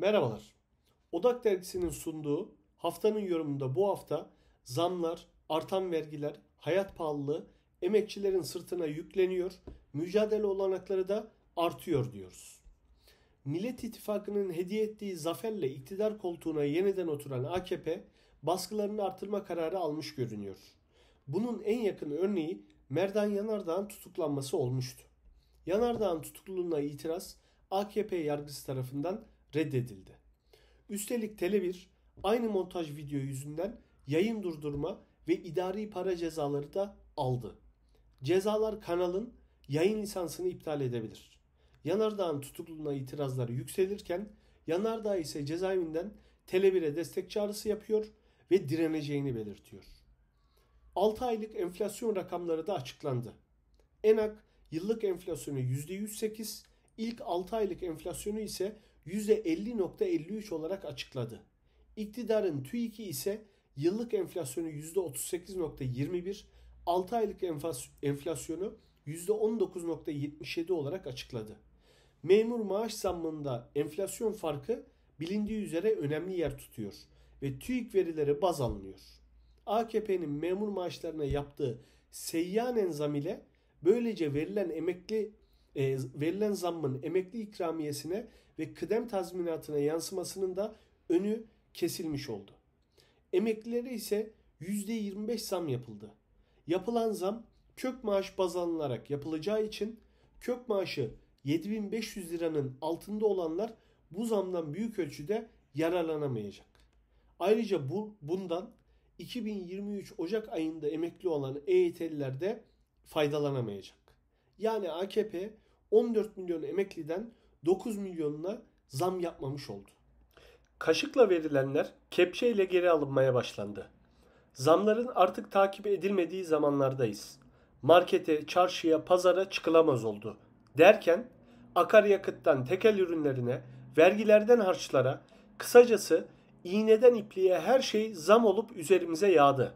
Merhabalar. Odak dergisinin sunduğu haftanın yorumunda bu hafta zamlar, artan vergiler, hayat pahalılığı emekçilerin sırtına yükleniyor, mücadele olanakları da artıyor diyoruz. Millet İttifakı'nın hediye ettiği zaferle iktidar koltuğuna yeniden oturan AKP baskılarını artırma kararı almış görünüyor. Bunun en yakın örneği Merdan Yanardağ'ın tutuklanması olmuştu. Yanardağ'ın tutukluluğuna itiraz AKP yargısı tarafından reddedildi. Üstelik Tele1 aynı montaj video yüzünden yayın durdurma ve idari para cezaları da aldı. Cezalar kanalın yayın lisansını iptal edebilir. Yanardağ'ın tutukluluğuna itirazları yükselirken Yanardağ ise cezaevinden Tele1'e destek çağrısı yapıyor ve direneceğini belirtiyor. 6 aylık enflasyon rakamları da açıklandı. ENAK yıllık enflasyonu %108, ilk 6 aylık enflasyonu ise %50.53 olarak açıkladı. İktidarın TÜİK'i ise yıllık enflasyonu %38.21, 6 aylık enflasyonu %19.77 olarak açıkladı. Memur maaş zammında enflasyon farkı bilindiği üzere önemli yer tutuyor ve TÜİK verileri baz alınıyor. AKP'nin memur maaşlarına yaptığı seyyanen zam ile böylece verilen emekli e, verilen zammın emekli ikramiyesine ve kıdem tazminatına yansımasının da önü kesilmiş oldu. Emeklilere ise %25 zam yapıldı. Yapılan zam kök maaş baz alınarak yapılacağı için kök maaşı 7500 liranın altında olanlar bu zamdan büyük ölçüde yararlanamayacak. Ayrıca bu bundan 2023 Ocak ayında emekli olan EYT'liler de faydalanamayacak. Yani AKP 14 milyon emekliden 9 milyonuna zam yapmamış oldu. Kaşıkla verilenler kepçeyle geri alınmaya başlandı. Zamların artık takip edilmediği zamanlardayız. Markete, çarşıya, pazara çıkılamaz oldu. Derken akaryakıttan tekel ürünlerine, vergilerden harçlara, kısacası iğneden ipliğe her şey zam olup üzerimize yağdı.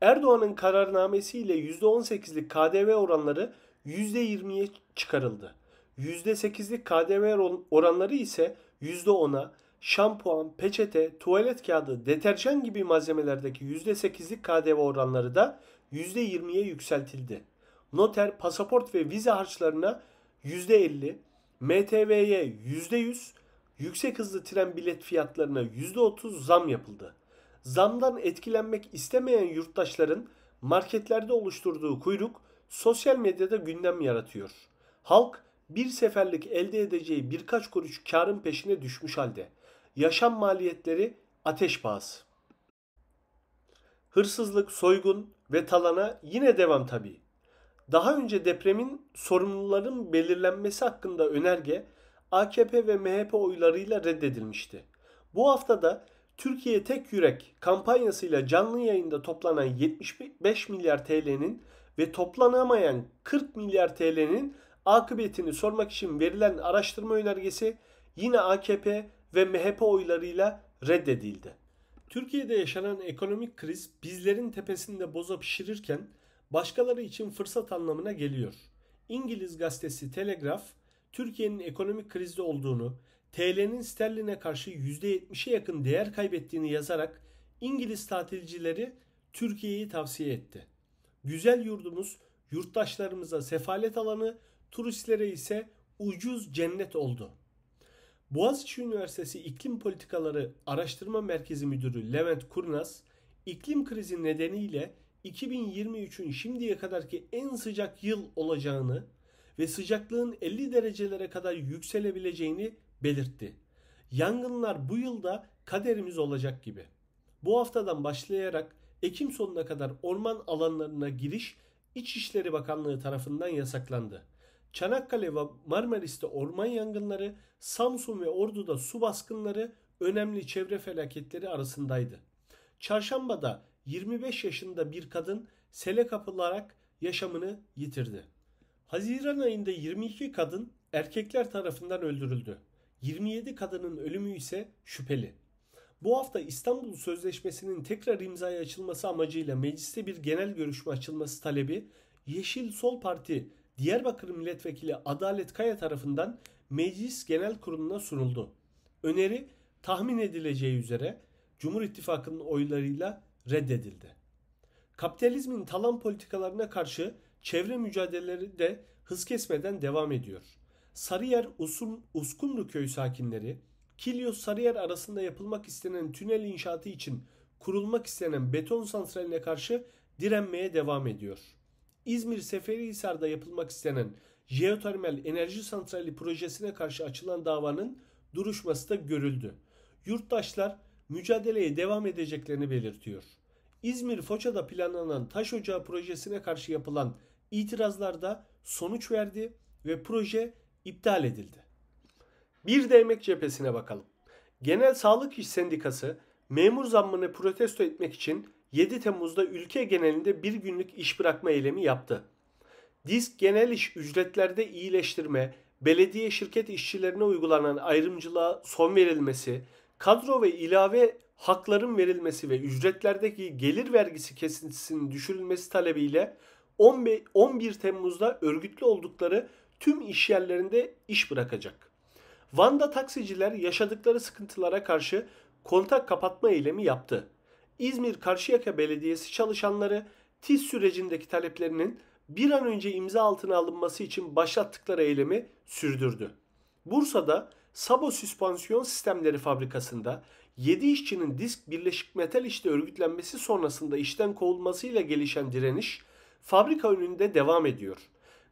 Erdoğan'ın kararnamesiyle %18'lik KDV oranları %20'ye çıkarıldı. %8'lik KDV oranları ise %10'a, şampuan, peçete, tuvalet kağıdı, deterjan gibi malzemelerdeki %8'lik KDV oranları da %20'ye yükseltildi. Noter, pasaport ve vize harçlarına %50, MTV'ye %100, yüksek hızlı tren bilet fiyatlarına %30 zam yapıldı. Zamdan etkilenmek istemeyen yurttaşların marketlerde oluşturduğu kuyruk sosyal medyada gündem yaratıyor. Halk bir seferlik elde edeceği birkaç kuruş karın peşine düşmüş halde. Yaşam maliyetleri ateş pahası. Hırsızlık, soygun ve talana yine devam tabii. Daha önce depremin sorumluların belirlenmesi hakkında önerge AKP ve MHP oylarıyla reddedilmişti. Bu haftada Türkiye Tek Yürek kampanyasıyla canlı yayında toplanan 75 milyar TL'nin ve toplanamayan 40 milyar TL'nin akıbetini sormak için verilen araştırma önergesi yine AKP ve MHP oylarıyla reddedildi. Türkiye'de yaşanan ekonomik kriz bizlerin tepesinde boza pişirirken başkaları için fırsat anlamına geliyor. İngiliz gazetesi Telegraph, Türkiye'nin ekonomik krizde olduğunu, TL'nin sterline karşı %70'e yakın değer kaybettiğini yazarak İngiliz tatilcileri Türkiye'yi tavsiye etti. Güzel yurdumuz yurttaşlarımıza sefalet alanı, turistlere ise ucuz cennet oldu. Boğaziçi Üniversitesi İklim Politikaları Araştırma Merkezi Müdürü Levent Kurnaz, iklim krizi nedeniyle 2023'ün şimdiye kadarki en sıcak yıl olacağını ve sıcaklığın 50 derecelere kadar yükselebileceğini belirtti. Yangınlar bu yılda kaderimiz olacak gibi. Bu haftadan başlayarak Ekim sonuna kadar orman alanlarına giriş İçişleri Bakanlığı tarafından yasaklandı. Çanakkale ve Marmaris'te orman yangınları, Samsun ve Ordu'da su baskınları önemli çevre felaketleri arasındaydı. Çarşamba'da 25 yaşında bir kadın sele kapılarak yaşamını yitirdi. Haziran ayında 22 kadın erkekler tarafından öldürüldü. 27 kadının ölümü ise şüpheli. Bu hafta İstanbul Sözleşmesi'nin tekrar imzaya açılması amacıyla mecliste bir genel görüşme açılması talebi Yeşil Sol Parti Diyarbakır Milletvekili Adalet Kaya tarafından Meclis Genel Kurulu'na sunuldu. Öneri tahmin edileceği üzere Cumhur İttifakı'nın oylarıyla reddedildi. Kapitalizmin talan politikalarına karşı çevre mücadeleleri de hız kesmeden devam ediyor. Sarıyer Usun, Uskumru köy sakinleri Kilyos Sarıyer arasında yapılmak istenen tünel inşaatı için kurulmak istenen beton santraline karşı direnmeye devam ediyor. İzmir Seferihisar'da yapılmak istenen jeotermal enerji santrali projesine karşı açılan davanın duruşması da görüldü. Yurttaşlar mücadeleye devam edeceklerini belirtiyor. İzmir Foça'da planlanan taş ocağı projesine karşı yapılan itirazlarda sonuç verdi ve proje iptal edildi. Bir de emek cephesine bakalım. Genel Sağlık İş Sendikası memur zammını protesto etmek için 7 Temmuz'da ülke genelinde bir günlük iş bırakma eylemi yaptı. Disk genel iş ücretlerde iyileştirme, belediye şirket işçilerine uygulanan ayrımcılığa son verilmesi, kadro ve ilave hakların verilmesi ve ücretlerdeki gelir vergisi kesintisinin düşürülmesi talebiyle 11 Temmuz'da örgütlü oldukları tüm iş yerlerinde iş bırakacak. Van'da taksiciler yaşadıkları sıkıntılara karşı kontak kapatma eylemi yaptı. İzmir Karşıyaka Belediyesi çalışanları TİS sürecindeki taleplerinin bir an önce imza altına alınması için başlattıkları eylemi sürdürdü. Bursa'da Sabo Süspansiyon Sistemleri Fabrikası'nda 7 işçinin disk birleşik metal işte örgütlenmesi sonrasında işten kovulmasıyla gelişen direniş fabrika önünde devam ediyor.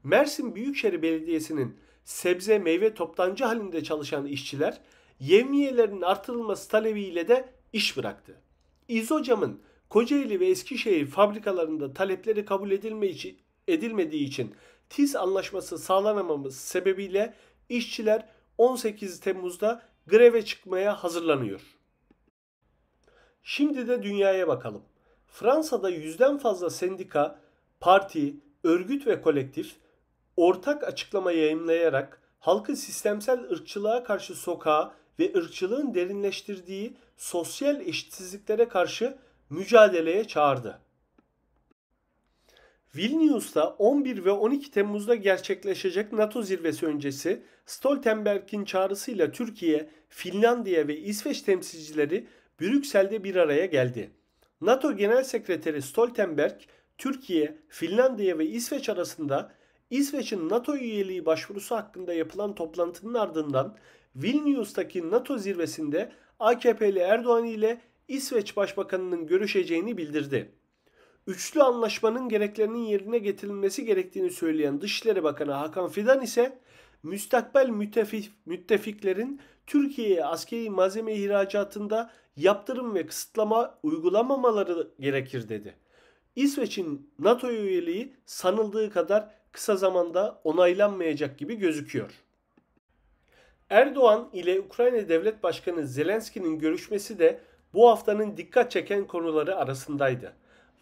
Mersin Büyükşehir Belediyesi'nin sebze meyve toptancı halinde çalışan işçiler yevmiyelerinin artırılması talebiyle de iş bıraktı. İzocam'ın Kocaeli ve Eskişehir fabrikalarında talepleri kabul edilmediği için TİS anlaşması sağlanamamız sebebiyle işçiler 18 Temmuz'da greve çıkmaya hazırlanıyor. Şimdi de dünyaya bakalım. Fransa'da yüzden fazla sendika, parti, örgüt ve kolektif ortak açıklama yayınlayarak halkı sistemsel ırkçılığa karşı sokağa ve ırkçılığın derinleştirdiği sosyal eşitsizliklere karşı mücadeleye çağırdı. Vilnius'ta 11 ve 12 Temmuz'da gerçekleşecek NATO zirvesi öncesi Stoltenberg'in çağrısıyla Türkiye, Finlandiya ve İsveç temsilcileri Brüksel'de bir araya geldi. NATO Genel Sekreteri Stoltenberg, Türkiye, Finlandiya ve İsveç arasında İsveç'in NATO üyeliği başvurusu hakkında yapılan toplantının ardından Vilnius'taki NATO zirvesinde AKP'li Erdoğan ile İsveç Başbakanı'nın görüşeceğini bildirdi. Üçlü anlaşmanın gereklerinin yerine getirilmesi gerektiğini söyleyen Dışişleri Bakanı Hakan Fidan ise müstakbel müttefik, müttefiklerin Türkiye'ye askeri malzeme ihracatında yaptırım ve kısıtlama uygulamamaları gerekir dedi. İsveç'in NATO üyeliği sanıldığı kadar kısa zamanda onaylanmayacak gibi gözüküyor. Erdoğan ile Ukrayna Devlet Başkanı Zelenski'nin görüşmesi de bu haftanın dikkat çeken konuları arasındaydı.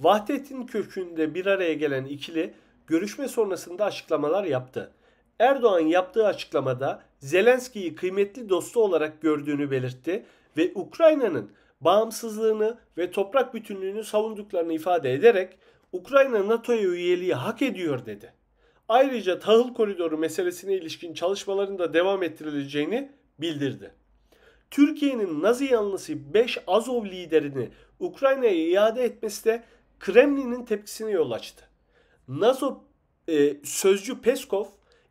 Vahdettin Kökü'nde bir araya gelen ikili görüşme sonrasında açıklamalar yaptı. Erdoğan yaptığı açıklamada Zelenski'yi kıymetli dostu olarak gördüğünü belirtti ve Ukrayna'nın bağımsızlığını ve toprak bütünlüğünü savunduklarını ifade ederek Ukrayna NATO'ya üyeliği hak ediyor dedi. Ayrıca tahıl koridoru meselesine ilişkin çalışmaların da devam ettirileceğini bildirdi. Türkiye'nin Nazi yanlısı 5 Azov liderini Ukrayna'ya iade etmesi de Kremlin'in tepkisine yol açtı. NATO e, sözcü Peskov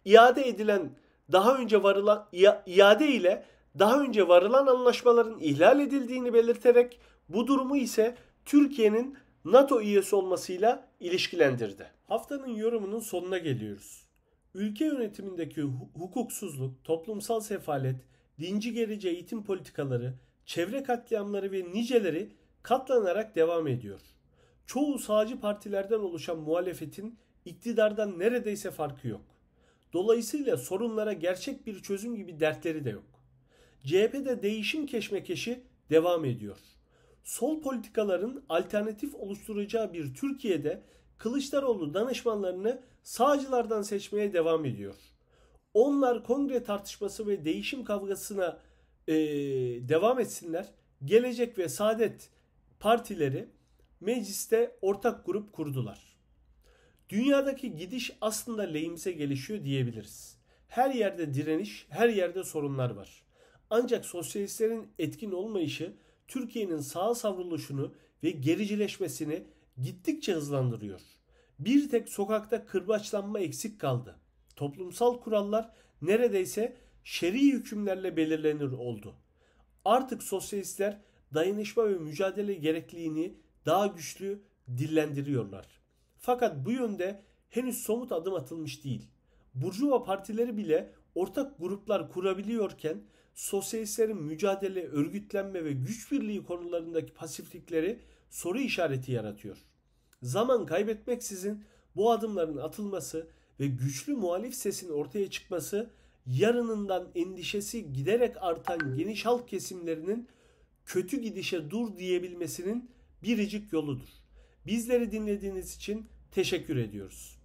iade edilen daha önce varılan iade ile daha önce varılan anlaşmaların ihlal edildiğini belirterek bu durumu ise Türkiye'nin NATO üyesi olmasıyla ilişkilendirdi. Haftanın yorumunun sonuna geliyoruz. Ülke yönetimindeki hukuksuzluk, toplumsal sefalet, dinci gerici eğitim politikaları, çevre katliamları ve niceleri katlanarak devam ediyor. Çoğu sağcı partilerden oluşan muhalefetin iktidardan neredeyse farkı yok. Dolayısıyla sorunlara gerçek bir çözüm gibi dertleri de yok. CHP'de değişim keşmekeşi devam ediyor sol politikaların alternatif oluşturacağı bir Türkiye'de Kılıçdaroğlu danışmanlarını sağcılardan seçmeye devam ediyor. Onlar kongre tartışması ve değişim kavgasına e, devam etsinler. Gelecek ve Saadet partileri mecliste ortak grup kurdular. Dünyadaki gidiş aslında lehimize gelişiyor diyebiliriz. Her yerde direniş, her yerde sorunlar var. Ancak sosyalistlerin etkin olmayışı Türkiye'nin sağ savruluşunu ve gericileşmesini gittikçe hızlandırıyor. Bir tek sokakta kırbaçlanma eksik kaldı. Toplumsal kurallar neredeyse şer'i hükümlerle belirlenir oldu. Artık sosyalistler dayanışma ve mücadele gerekliliğini daha güçlü dillendiriyorlar. Fakat bu yönde henüz somut adım atılmış değil. Burjuva partileri bile ortak gruplar kurabiliyorken sosyalistlerin mücadele, örgütlenme ve güç birliği konularındaki pasiflikleri soru işareti yaratıyor. Zaman kaybetmeksizin bu adımların atılması ve güçlü muhalif sesin ortaya çıkması yarınından endişesi giderek artan geniş halk kesimlerinin kötü gidişe dur diyebilmesinin biricik yoludur. Bizleri dinlediğiniz için teşekkür ediyoruz.